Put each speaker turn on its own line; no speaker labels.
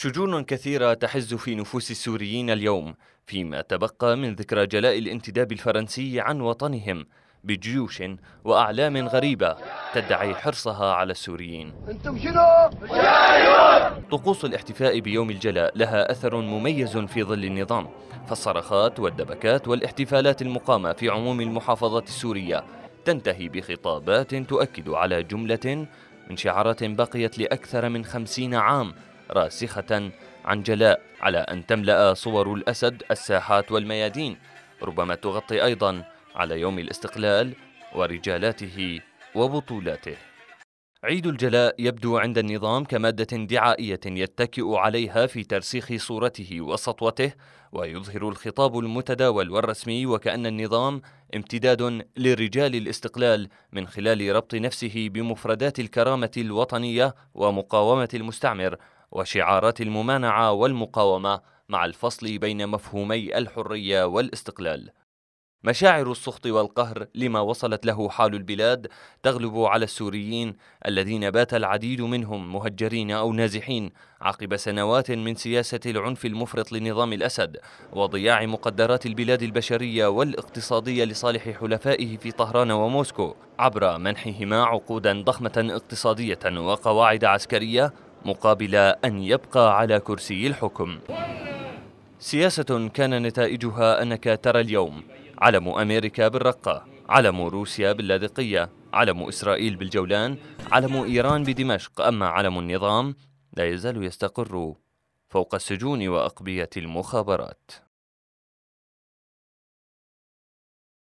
شجون كثيرة تحز في نفوس السوريين اليوم فيما تبقى من ذكرى جلاء الانتداب الفرنسي عن وطنهم بجيوش وأعلام غريبة تدعي حرصها على السوريين انتم شنو؟ طقوس الاحتفاء بيوم الجلاء لها أثر مميز في ظل النظام فالصرخات والدبكات والاحتفالات المقامة في عموم المحافظات السورية تنتهي بخطابات تؤكد على جملة من شعارات بقيت لأكثر من خمسين عام راسخة عن جلاء على أن تملأ صور الأسد الساحات والميادين ربما تغطي أيضا على يوم الاستقلال ورجالاته وبطولاته عيد الجلاء يبدو عند النظام كمادة دعائية يتكئ عليها في ترسيخ صورته وسطوته ويظهر الخطاب المتداول والرسمي وكأن النظام امتداد لرجال الاستقلال من خلال ربط نفسه بمفردات الكرامة الوطنية ومقاومة المستعمر وشعارات الممانعة والمقاومة مع الفصل بين مفهومي الحرية والاستقلال مشاعر السخط والقهر لما وصلت له حال البلاد تغلب على السوريين الذين بات العديد منهم مهجرين او نازحين عقب سنوات من سياسه العنف المفرط لنظام الاسد وضياع مقدرات البلاد البشريه والاقتصاديه لصالح حلفائه في طهران وموسكو عبر منحهما عقودا ضخمه اقتصاديه وقواعد عسكريه مقابل أن يبقى على كرسي الحكم سياسة كان نتائجها أنك ترى اليوم علم أمريكا بالرقة علم روسيا باللاذقية علم إسرائيل بالجولان علم إيران بدمشق أما علم النظام لا يزال يستقر فوق السجون وأقبية المخابرات